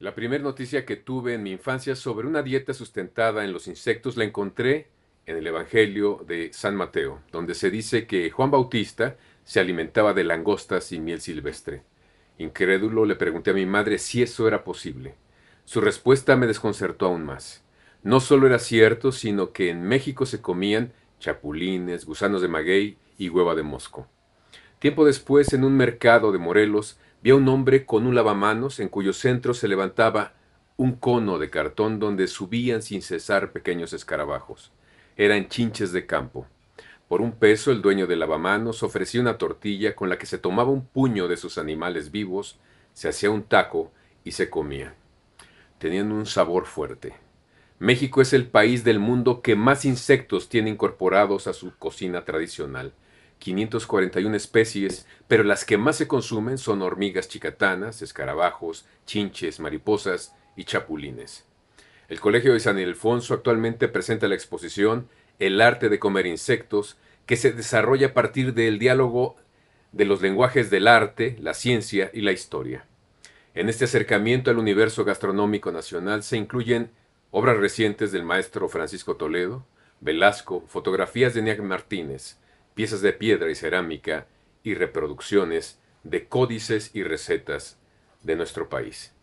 La primera noticia que tuve en mi infancia sobre una dieta sustentada en los insectos la encontré en el Evangelio de San Mateo, donde se dice que Juan Bautista se alimentaba de langostas y miel silvestre. Incrédulo le pregunté a mi madre si eso era posible. Su respuesta me desconcertó aún más. No solo era cierto, sino que en México se comían chapulines, gusanos de maguey y hueva de mosco. Tiempo después, en un mercado de Morelos, vi a un hombre con un lavamanos en cuyo centro se levantaba un cono de cartón donde subían sin cesar pequeños escarabajos. Eran chinches de campo. Por un peso el dueño del lavamanos ofrecía una tortilla con la que se tomaba un puño de sus animales vivos, se hacía un taco y se comía. Tenían un sabor fuerte. México es el país del mundo que más insectos tiene incorporados a su cocina tradicional. 541 especies, pero las que más se consumen son hormigas chicatanas, escarabajos, chinches, mariposas y chapulines. El Colegio de San Ildefonso actualmente presenta la exposición El arte de comer insectos, que se desarrolla a partir del diálogo de los lenguajes del arte, la ciencia y la historia. En este acercamiento al universo gastronómico nacional se incluyen obras recientes del maestro Francisco Toledo, Velasco, fotografías de Niag Martínez, piezas de piedra y cerámica y reproducciones de códices y recetas de nuestro país.